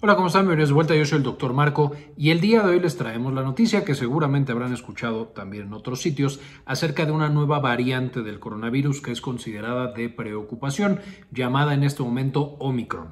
Hola, ¿cómo están? Bienvenidos de vuelta. Yo soy el doctor Marco y el día de hoy les traemos la noticia que seguramente habrán escuchado también en otros sitios acerca de una nueva variante del coronavirus que es considerada de preocupación, llamada en este momento Omicron.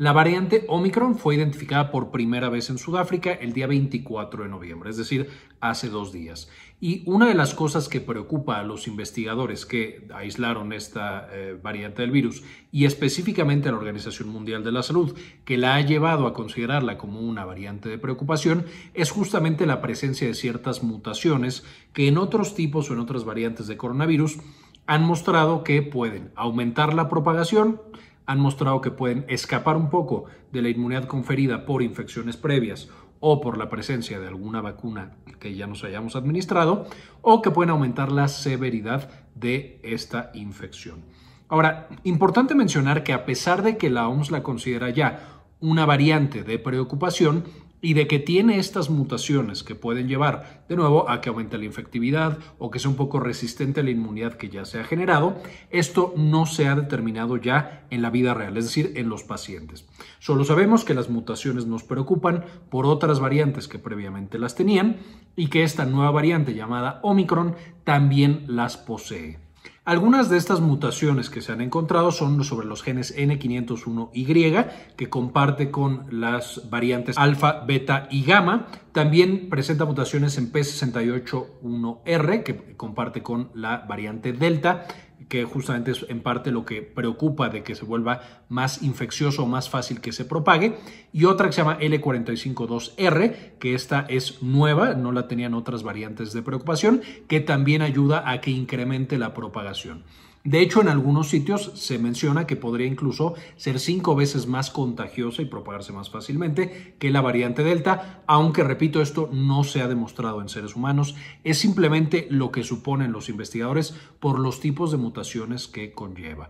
La variante Omicron fue identificada por primera vez en Sudáfrica el día 24 de noviembre, es decir, hace dos días. Y una de las cosas que preocupa a los investigadores que aislaron esta eh, variante del virus y específicamente a la Organización Mundial de la Salud, que la ha llevado a considerarla como una variante de preocupación, es justamente la presencia de ciertas mutaciones que en otros tipos o en otras variantes de coronavirus han mostrado que pueden aumentar la propagación, han mostrado que pueden escapar un poco de la inmunidad conferida por infecciones previas o por la presencia de alguna vacuna que ya nos hayamos administrado, o que pueden aumentar la severidad de esta infección. Ahora, importante mencionar que a pesar de que la OMS la considera ya una variante de preocupación, y de que tiene estas mutaciones que pueden llevar de nuevo a que aumente la infectividad o que sea un poco resistente a la inmunidad que ya se ha generado, esto no se ha determinado ya en la vida real, es decir, en los pacientes. Solo sabemos que las mutaciones nos preocupan por otras variantes que previamente las tenían y que esta nueva variante llamada Omicron también las posee. Algunas de estas mutaciones que se han encontrado son sobre los genes N501Y, que comparte con las variantes alfa, beta y gamma. También presenta mutaciones en P681R, que comparte con la variante delta que justamente es en parte lo que preocupa de que se vuelva más infeccioso o más fácil que se propague, y otra que se llama L452R, que esta es nueva, no la tenían otras variantes de preocupación, que también ayuda a que incremente la propagación. De hecho, en algunos sitios se menciona que podría incluso ser cinco veces más contagiosa y propagarse más fácilmente que la variante Delta, aunque repito, esto no se ha demostrado en seres humanos, es simplemente lo que suponen los investigadores por los tipos de mutaciones que conlleva.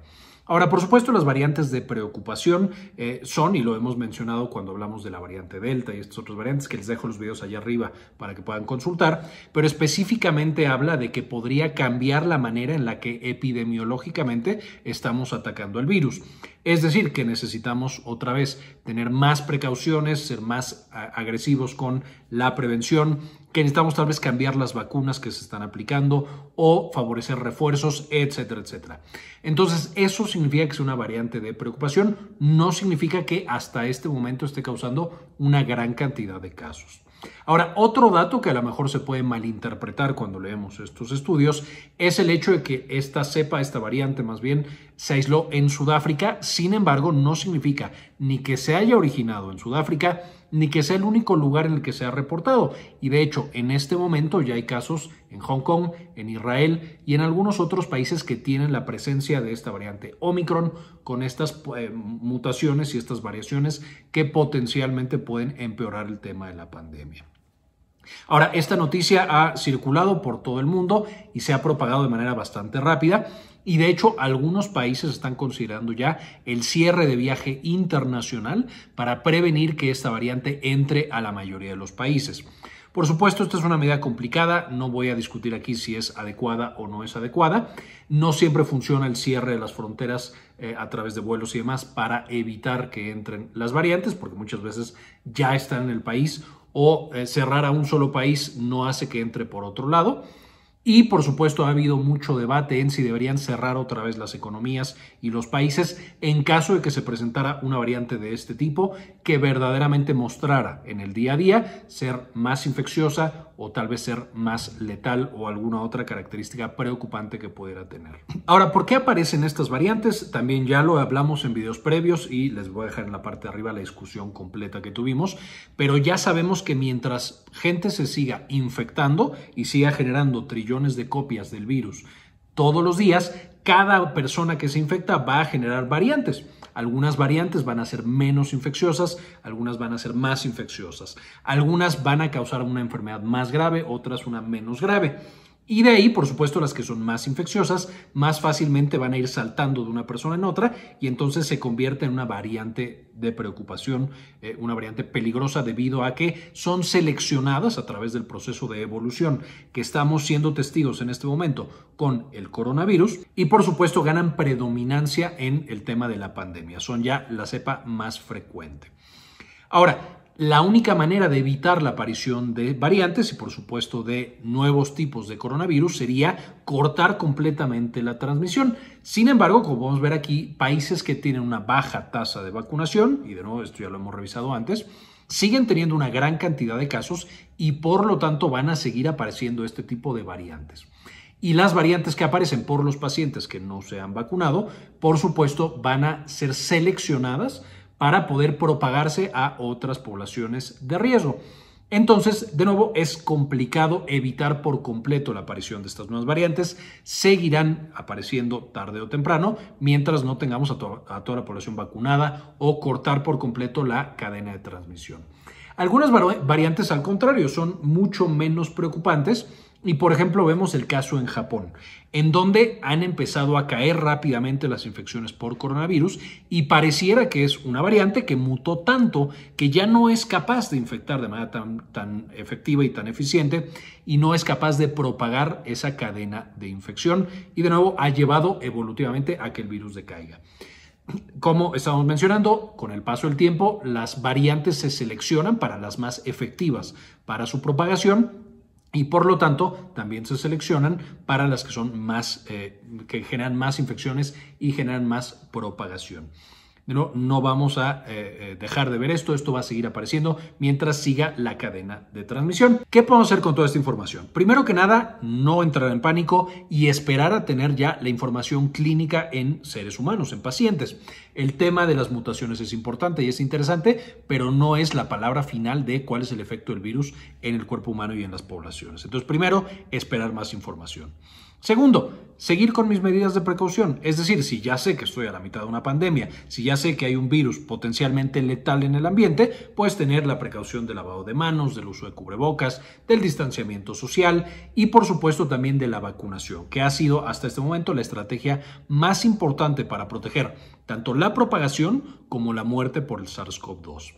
Ahora, por supuesto, las variantes de preocupación eh, son, y lo hemos mencionado cuando hablamos de la variante Delta y estas otras variantes, que les dejo los videos allá arriba para que puedan consultar, pero específicamente habla de que podría cambiar la manera en la que epidemiológicamente estamos atacando el virus. Es decir, que necesitamos otra vez tener más precauciones, ser más agresivos con la prevención, que necesitamos tal vez cambiar las vacunas que se están aplicando o favorecer refuerzos, etcétera, etcétera. Entonces, eso significa que es una variante de preocupación, no significa que hasta este momento esté causando una gran cantidad de casos. Ahora, otro dato que a lo mejor se puede malinterpretar cuando leemos estos estudios es el hecho de que esta cepa, esta variante más bien, se aisló en Sudáfrica, sin embargo, no significa ni que se haya originado en Sudáfrica, ni que sea el único lugar en el que se ha reportado. Y de hecho, en este momento ya hay casos en Hong Kong, en Israel y en algunos otros países que tienen la presencia de esta variante Omicron con estas eh, mutaciones y estas variaciones que potencialmente pueden empeorar el tema de la pandemia. Ahora, esta noticia ha circulado por todo el mundo y se ha propagado de manera bastante rápida y de hecho algunos países están considerando ya el cierre de viaje internacional para prevenir que esta variante entre a la mayoría de los países. Por supuesto, esta es una medida complicada, no voy a discutir aquí si es adecuada o no es adecuada. No siempre funciona el cierre de las fronteras eh, a través de vuelos y demás para evitar que entren las variantes, porque muchas veces ya están en el país o eh, cerrar a un solo país no hace que entre por otro lado. Y por supuesto ha habido mucho debate en si deberían cerrar otra vez las economías y los países en caso de que se presentara una variante de este tipo que verdaderamente mostrara en el día a día ser más infecciosa o tal vez ser más letal o alguna otra característica preocupante que pudiera tener. Ahora, ¿por qué aparecen estas variantes? También ya lo hablamos en videos previos y les voy a dejar en la parte de arriba la discusión completa que tuvimos, pero ya sabemos que mientras gente se siga infectando y siga generando trillones de copias del virus todos los días, cada persona que se infecta va a generar variantes. Algunas variantes van a ser menos infecciosas, algunas van a ser más infecciosas, algunas van a causar una enfermedad más grave, otras una menos grave. Y de ahí, por supuesto, las que son más infecciosas más fácilmente van a ir saltando de una persona en otra y entonces se convierte en una variante de preocupación, eh, una variante peligrosa debido a que son seleccionadas a través del proceso de evolución que estamos siendo testigos en este momento con el coronavirus y por supuesto ganan predominancia en el tema de la pandemia. Son ya la cepa más frecuente. Ahora, la única manera de evitar la aparición de variantes y por supuesto de nuevos tipos de coronavirus sería cortar completamente la transmisión. Sin embargo, como vamos a ver aquí, países que tienen una baja tasa de vacunación, y de nuevo esto ya lo hemos revisado antes, siguen teniendo una gran cantidad de casos y por lo tanto van a seguir apareciendo este tipo de variantes. Y las variantes que aparecen por los pacientes que no se han vacunado, por supuesto, van a ser seleccionadas para poder propagarse a otras poblaciones de riesgo. Entonces, de nuevo, es complicado evitar por completo la aparición de estas nuevas variantes. Seguirán apareciendo tarde o temprano mientras no tengamos a, a, toda la población vacunada o cortar por completo la cadena de transmisión. Algunas variantes, al contrario, son mucho menos preocupantes y por ejemplo, vemos el caso en Japón, en donde han empezado a caer rápidamente las infecciones por coronavirus y pareciera que es una variante que mutó tanto que ya no es capaz de infectar de manera tan, efectiva y tan eficiente y no es capaz de propagar esa cadena de infección y de nuevo ha llevado evolutivamente a que el virus decaiga. Como estamos mencionando, con el paso del tiempo, las variantes se seleccionan para las más efectivas para su propagación y por lo tanto también se seleccionan para las que son más eh, que generan más infecciones y generan más propagación no vamos a eh, eh, dejar de ver esto, esto va a seguir apareciendo mientras siga la cadena de transmisión. ¿Qué podemos hacer con toda esta información? Primero que nada, no entrar en pánico y esperar a tener ya la información clínica en seres humanos, en pacientes. El tema de las mutaciones es importante y es interesante, pero no es la palabra final de cuál es el efecto del virus en el cuerpo humano y en las poblaciones. Entonces, primero, esperar más información. Segundo, seguir con mis medidas de precaución. Es decir, si ya sé que estoy a la mitad de una pandemia, si ya sé que hay un virus potencialmente letal en el ambiente, pues tener la precaución del lavado de manos, del uso de cubrebocas, del distanciamiento social y por supuesto también de la vacunación, que ha sido hasta este momento la estrategia más importante para proteger tanto la propagación como la muerte por el SARS-CoV-2.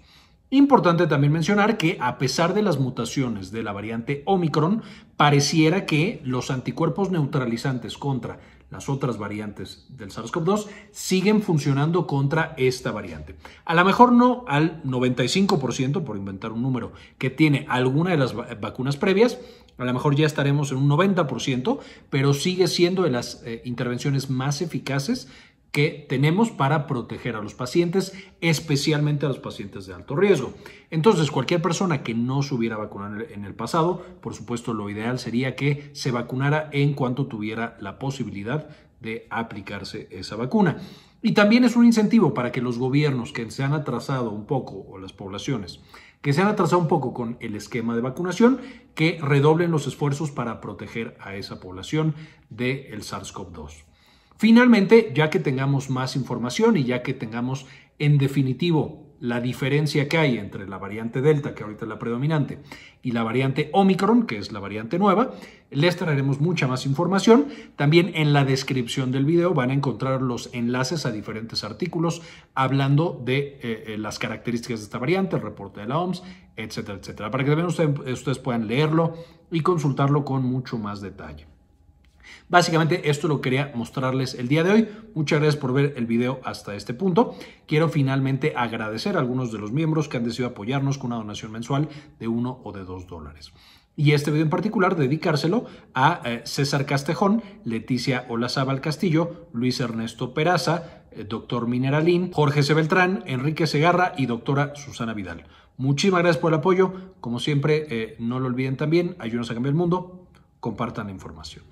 Importante también mencionar que a pesar de las mutaciones de la variante Omicron, pareciera que los anticuerpos neutralizantes contra las otras variantes del SARS-CoV-2 siguen funcionando contra esta variante. A lo mejor no al 95%, por inventar un número, que tiene alguna de las vacunas previas, a lo mejor ya estaremos en un 90%, pero sigue siendo de las eh, intervenciones más eficaces que tenemos para proteger a los pacientes, especialmente a los pacientes de alto riesgo. Entonces, cualquier persona que no se hubiera vacunado en el pasado, por supuesto, lo ideal sería que se vacunara en cuanto tuviera la posibilidad de aplicarse esa vacuna. Y también es un incentivo para que los gobiernos que se han atrasado un poco, o las poblaciones que se han atrasado un poco con el esquema de vacunación, que redoblen los esfuerzos para proteger a esa población del SARS-CoV-2. Finalmente, ya que tengamos más información y ya que tengamos en definitivo la diferencia que hay entre la variante Delta, que ahorita es la predominante, y la variante Omicron, que es la variante nueva, les traeremos mucha más información. También en la descripción del video van a encontrar los enlaces a diferentes artículos hablando de eh, eh, las características de esta variante, el reporte de la OMS, etcétera, etcétera, para que también ustedes puedan leerlo y consultarlo con mucho más detalle. Básicamente esto lo quería mostrarles el día de hoy. Muchas gracias por ver el video hasta este punto. Quiero finalmente agradecer a algunos de los miembros que han decidido apoyarnos con una donación mensual de uno o de dos dólares. Y este video en particular dedicárselo a eh, César Castejón, Leticia Olazábal Castillo, Luis Ernesto Peraza, eh, Doctor Mineralín, Jorge C. Beltrán, Enrique Segarra y Doctora Susana Vidal. Muchísimas gracias por el apoyo. Como siempre, eh, no lo olviden también, ayúdenos a cambiar el mundo, compartan la información.